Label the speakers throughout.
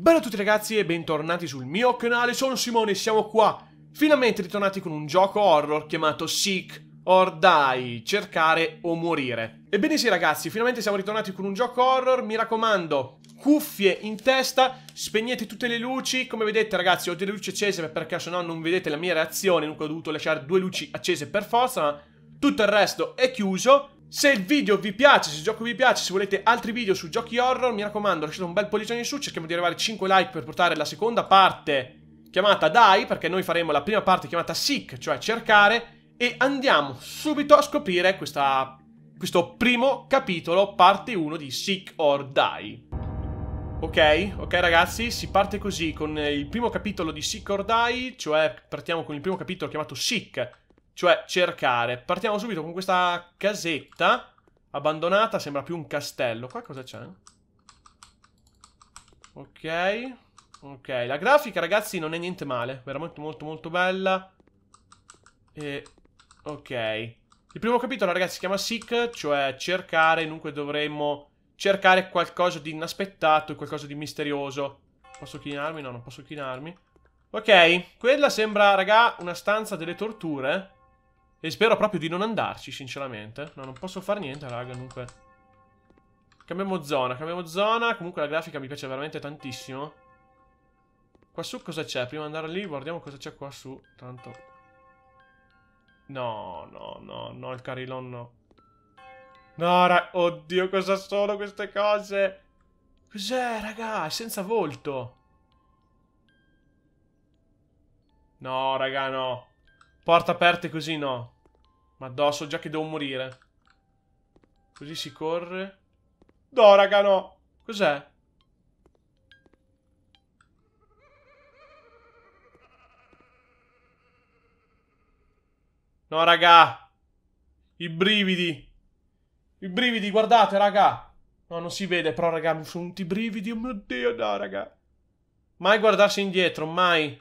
Speaker 1: Bella a tutti ragazzi e bentornati sul mio canale, sono Simone e siamo qua, finalmente ritornati con un gioco horror chiamato Seek or Die, cercare o morire. Ebbene sì ragazzi, finalmente siamo ritornati con un gioco horror, mi raccomando, cuffie in testa, spegnete tutte le luci, come vedete ragazzi ho delle luci accese perché sennò non vedete la mia reazione, dunque ho dovuto lasciare due luci accese per forza, ma tutto il resto è chiuso se il video vi piace, se il gioco vi piace, se volete altri video su giochi horror, mi raccomando lasciate un bel pollice in su, cerchiamo di arrivare 5 like per portare la seconda parte chiamata Die, perché noi faremo la prima parte chiamata Seek, cioè cercare, e andiamo subito a scoprire questa, questo primo capitolo, parte 1 di Seek or Die. Ok, ok ragazzi, si parte così con il primo capitolo di Seek or Die, cioè partiamo con il primo capitolo chiamato Seek, cioè, cercare. Partiamo subito con questa casetta abbandonata, sembra più un castello. Qua cosa c'è? Ok. Ok, la grafica, ragazzi, non è niente male. Veramente molto molto bella. E... Ok. Il primo capitolo, ragazzi, si chiama Seek, cioè cercare. Dunque dovremmo cercare qualcosa di inaspettato qualcosa di misterioso. Posso chinarmi? No, non posso chinarmi. Ok, quella sembra, raga, una stanza delle torture. E spero proprio di non andarci, sinceramente. No, non posso fare niente, raga, dunque. Cambiamo zona, cambiamo zona. Comunque la grafica mi piace veramente tantissimo. Qua su cosa c'è? Prima di andare lì, guardiamo cosa c'è qua su. Tanto... No, no, no, no, il carillon no. No, raga, oddio, cosa sono queste cose? Cos'è, raga? È senza volto. No, raga, no. Porta aperte così no. Ma addosso già che devo morire. Così si corre. No, raga, no. Cos'è? No, raga. I brividi. I brividi, guardate, raga. No, non si vede, però, raga, mi sono tutti i brividi. Oh mio Dio, no, raga. Mai guardarsi indietro, mai.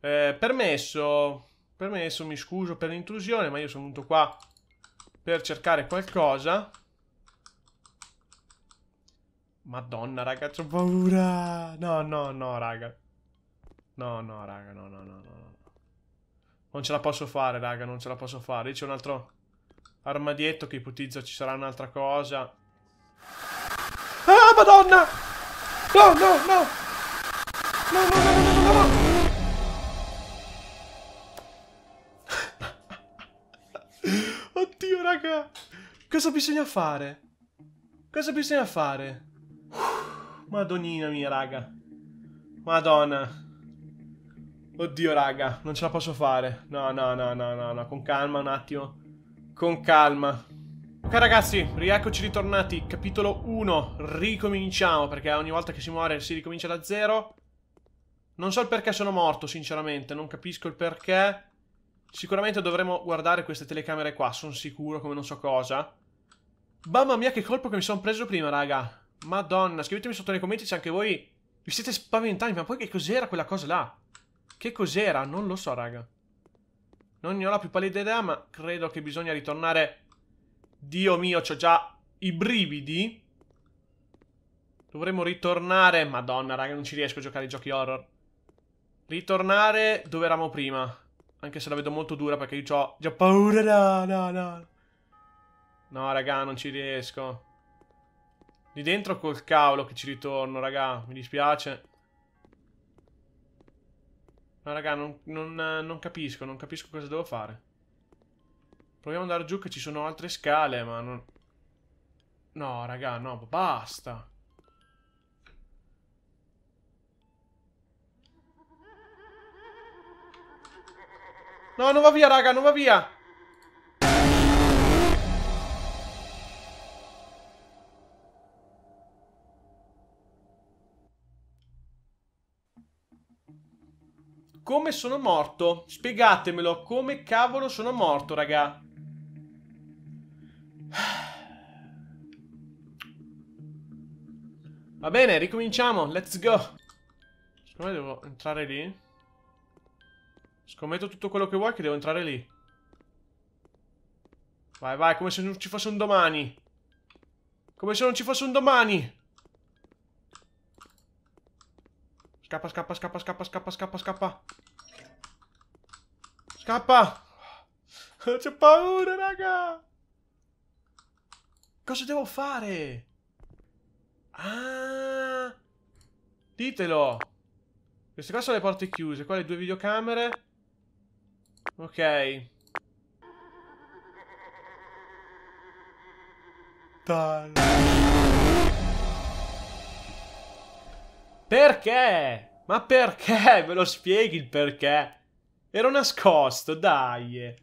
Speaker 1: Eh, permesso permesso, mi scuso per l'intrusione, ma io sono venuto qua per cercare qualcosa. Madonna, raga, ho paura. No, no, no, raga. No, no, raga, no, no, no, no. Non ce la posso fare, raga, non ce la posso fare. Lì c'è un altro armadietto che ipotizza ci sarà un'altra cosa. Ah, madonna! No, no, no! No, no, no, no! Oddio, raga. Cosa bisogna fare? Cosa bisogna fare? madonnina mia, raga. Madonna. Oddio, raga, non ce la posso fare. No, no, no, no, no, no. Con calma un attimo. Con calma. Ok ragazzi, rieccoci ritornati, capitolo 1, ricominciamo, perché ogni volta che si muore si ricomincia da zero. Non so il perché sono morto, sinceramente, non capisco il perché. Sicuramente dovremo guardare queste telecamere qua, sono sicuro come non so cosa. Mamma mia che colpo che mi sono preso prima, raga. Madonna, scrivetemi sotto nei commenti se anche voi vi siete spaventati, ma poi che cos'era quella cosa là? Che cos'era? Non lo so, raga. Non ne ho la più pallida idea, ma credo che bisogna ritornare... Dio mio, ho già i brividi. Dovremmo ritornare... Madonna, raga, non ci riesco a giocare i giochi horror. Ritornare dove eravamo prima. Anche se la vedo molto dura perché io ho già paura. No, no, no. No, raga, non ci riesco. Lì dentro col cavolo che ci ritorno, raga. Mi dispiace. No, raga, non, non, non capisco. Non capisco cosa devo fare. Proviamo ad andare giù che ci sono altre scale, ma non... No, raga, no, basta. No, non va via, raga, non va via. Come sono morto? Spiegatemelo, come cavolo sono morto, raga? Va bene, ricominciamo, let's go. Secondo me devo entrare lì. Scommetto tutto quello che vuoi che devo entrare lì. Vai, vai, come se non ci fosse un domani. Come se non ci fosse un domani. Scappa, scappa, scappa, scappa, scappa, scappa, scappa. Scappa! C'è paura, raga! Cosa devo fare? Ah! Ditelo! Queste qua sono le porte chiuse, qua le due videocamere. Ok. Dai. Perché? Ma perché? Ve lo spieghi il perché? Ero nascosto, dai.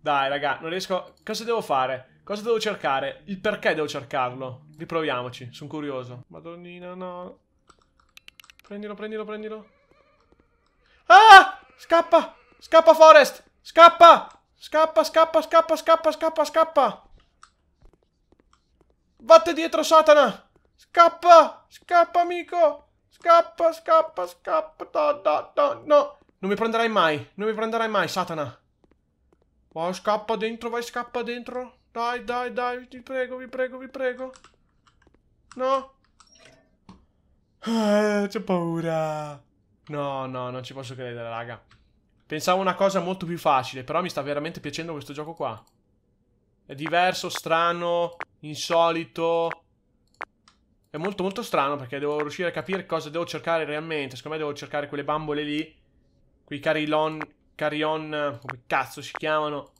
Speaker 1: Dai, raga, non riesco... Cosa devo fare? Cosa devo cercare? Il perché devo cercarlo? Riproviamoci, sono curioso. Madonnina, no. Prendilo, prendilo, prendilo. Ah! Scappa! Scappa Forest! Scappa! Scappa, scappa, scappa, scappa, scappa, scappa! Vatte dietro, Satana! Scappa! Scappa, amico! Scappa, scappa, scappa, No, no, da, no! Non mi prenderai mai, non mi prenderai mai, Satana! Vai, scappa dentro, vai, scappa dentro! Dai, dai, dai, ti prego, vi prego, vi prego! No! Ah, C'ho paura! No, no, non ci posso credere, raga. Pensavo una cosa molto più facile, però mi sta veramente piacendo questo gioco qua. È diverso, strano, insolito. È molto molto strano perché devo riuscire a capire cosa devo cercare realmente. Secondo me devo cercare quelle bambole lì. Quei carillon... Carillon... Come cazzo si chiamano?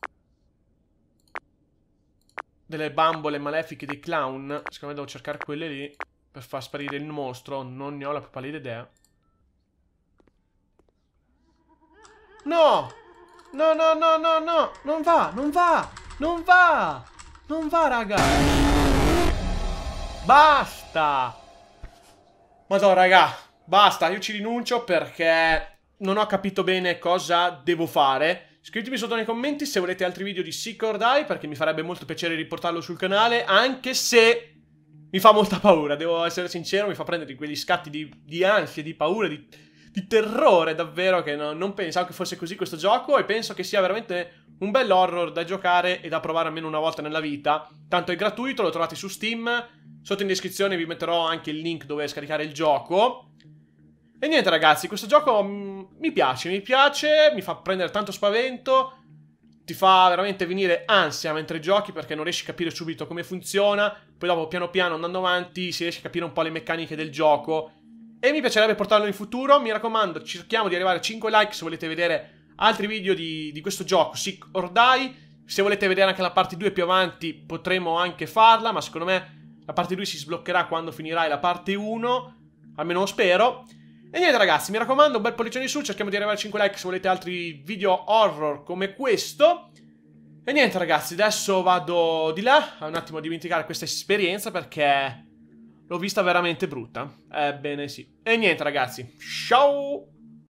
Speaker 1: Delle bambole malefiche dei clown. Secondo me devo cercare quelle lì per far sparire il mostro. Non ne ho la più pallida idea. No! No, no, no, no, no! Non va, non va! Non va! Non va, raga! Basta! Madonna, raga! Basta, io ci rinuncio perché non ho capito bene cosa devo fare. Scrivetemi sotto nei commenti se volete altri video di Sick or Die, perché mi farebbe molto piacere riportarlo sul canale, anche se mi fa molta paura, devo essere sincero, mi fa prendere quegli scatti di, di ansia, di paura, di di terrore davvero che no, non pensavo che fosse così questo gioco e penso che sia veramente un bel horror da giocare e da provare almeno una volta nella vita. Tanto è gratuito, lo trovate su Steam. Sotto in descrizione vi metterò anche il link dove scaricare il gioco. E niente ragazzi, questo gioco mh, mm, mi piace, mi piace, mi fa prendere tanto spavento, ti fa veramente venire ansia mentre giochi perché non riesci a capire subito come funziona, poi dopo piano piano andando avanti si riesce a capire un po' le meccaniche del gioco e mi piacerebbe portarlo in futuro. Mi raccomando, cerchiamo di arrivare a 5 like se volete vedere altri video di, di questo gioco, Sick or Die. Se volete vedere anche la parte 2 più avanti potremo anche farla, ma secondo me la parte 2 si sbloccherà quando finirai la parte 1, almeno lo spero. E niente ragazzi, mi raccomando, un bel pollicione in su, cerchiamo di arrivare a 5 like se volete altri video horror come questo. E niente ragazzi, adesso vado di là, un attimo a dimenticare questa esperienza perché L'ho vista veramente brutta. Ebbene sì. E niente ragazzi, ciao!